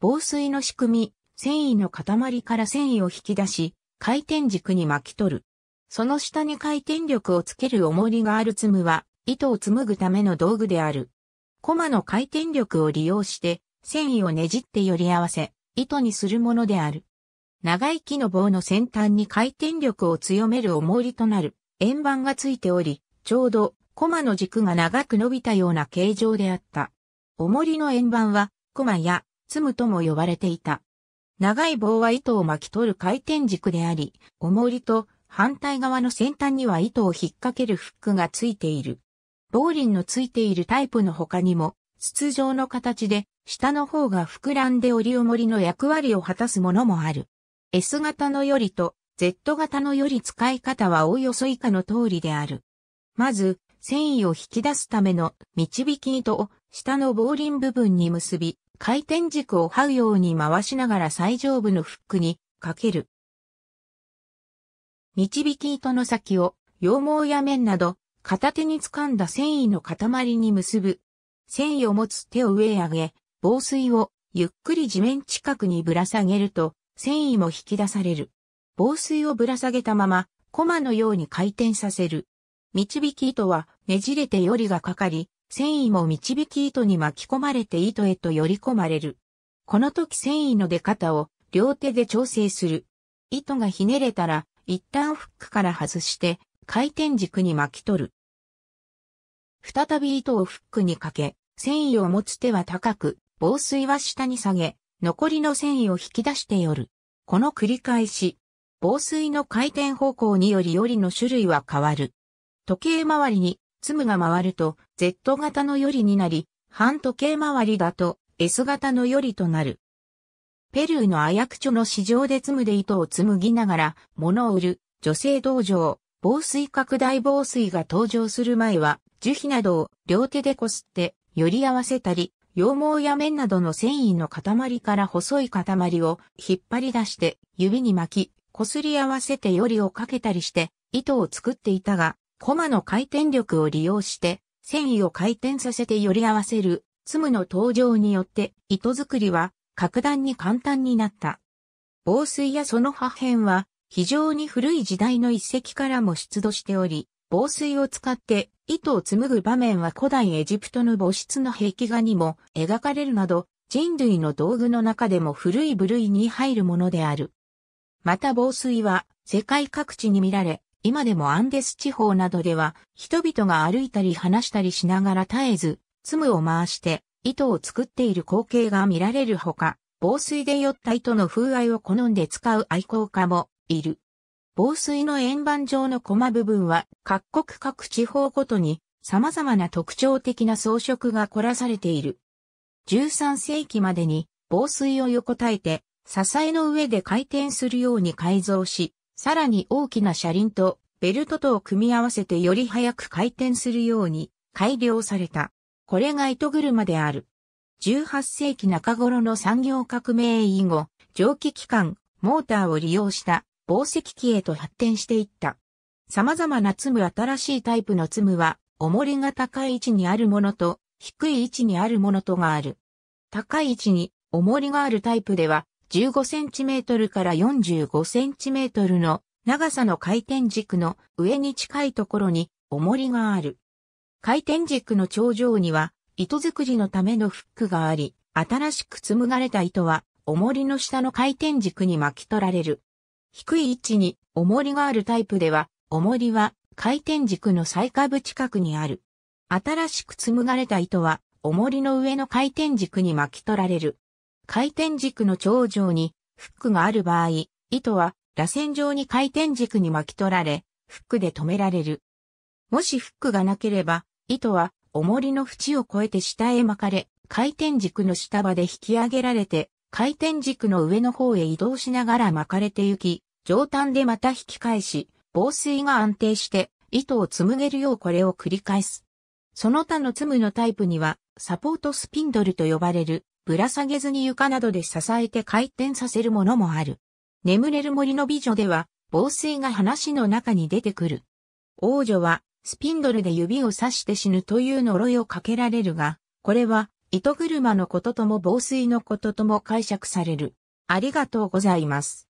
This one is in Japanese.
防水の仕組み、繊維の塊から繊維を引き出し、回転軸に巻き取る。その下に回転力をつける重りがあるつむは、糸を紡ぐための道具である。コマの回転力を利用して、繊維をねじって寄り合わせ、糸にするものである。長い木の棒の先端に回転力を強める重りとなる、円盤がついており、ちょうど、コマの軸が長く伸びたような形状であった。重りの円盤は、コマや包むとも呼ばれていた。長い棒は糸を巻き取る回転軸であり、重りと反対側の先端には糸を引っ掛けるフックがついている。ボーリンのついているタイプの他にも、筒状の形で、下の方が膨らんで折り重りの役割を果たすものもある。S 型のよりと Z 型のより使い方はおおよそ以下の通りである。まず、繊維を引き出すための導き糸を下のボーリン部分に結び、回転軸を這うように回しながら最上部のフックにかける。導き糸の先を羊毛や綿など片手に掴んだ繊維の塊に結ぶ。繊維を持つ手を上へ上げ、防水をゆっくり地面近くにぶら下げると繊維も引き出される。防水をぶら下げたままコマのように回転させる。導き糸はねじれてよりがかかり、繊維も導き糸に巻き込まれて糸へと寄り込まれる。この時繊維の出方を両手で調整する。糸がひねれたら、一旦フックから外して回転軸に巻き取る。再び糸をフックにかけ、繊維を持つ手は高く、防水は下に下げ、残りの繊維を引き出してよる。この繰り返し、防水の回転方向によりよりの種類は変わる。時計回りに粒が回ると Z 型のよりになり、半時計回りだと S 型のよりとなる。ペルーのアヤクチョの市場で粒で糸を紡ぎながら物を売る女性道場、防水拡大防水が登場する前は樹皮などを両手でこすってより合わせたり、羊毛や綿などの繊維の塊から細い塊を引っ張り出して指に巻き、こすり合わせてよりをかけたりして糸を作っていたが、コマの回転力を利用して、繊維を回転させて寄り合わせる、ツムの登場によって、糸作りは、格段に簡単になった。防水やその破片は、非常に古い時代の遺跡からも出土しており、防水を使って糸を紡ぐ場面は古代エジプトの母室の壁画にも描かれるなど、人類の道具の中でも古い部類に入るものである。また防水は世界各地に見られ、今でもアンデス地方などでは、人々が歩いたり話したりしながら絶えず、ツムを回して、糸を作っている光景が見られるほか、防水で酔った糸の風合いを好んで使う愛好家もいる。防水の円盤状のコマ部分は各国各地方ごとに様々な特徴的な装飾が凝らされている。13世紀までに防水を横たえて支えの上で回転するように改造し、さらに大きな車輪とベルトとを組み合わせてより早く回転するように改良された。これが糸車である。18世紀中頃の産業革命以後、蒸気機関、モーターを利用した紡績機へと発展していった。様々な積む新しいタイプの積むは、重りが高い位置にあるものと、低い位置にあるものとがある。高い位置に重りがあるタイプでは、15cm から 45cm の長さの回転軸の上に近いところに重りがある。回転軸の頂上には糸作りのためのフックがあり、新しく紡がれた糸は重りの下の回転軸に巻き取られる。低い位置に重りがあるタイプでは、重りは回転軸の最下部近くにある。新しく紡がれた糸は重りの上の回転軸に巻き取られる。回転軸の頂上にフックがある場合、糸は螺旋状に回転軸に巻き取られ、フックで止められる。もしフックがなければ、糸は重りの縁を越えて下へ巻かれ、回転軸の下場で引き上げられて、回転軸の上の方へ移動しながら巻かれて行き、上端でまた引き返し、防水が安定して糸を紡げるようこれを繰り返す。その他の紡のタイプには、サポートスピンドルと呼ばれるぶら下げずに床などで支えて回転させるものもある。眠れる森の美女では、防水が話の中に出てくる。王女は、スピンドルで指を刺して死ぬという呪いをかけられるが、これは、糸車のこととも防水のこととも解釈される。ありがとうございます。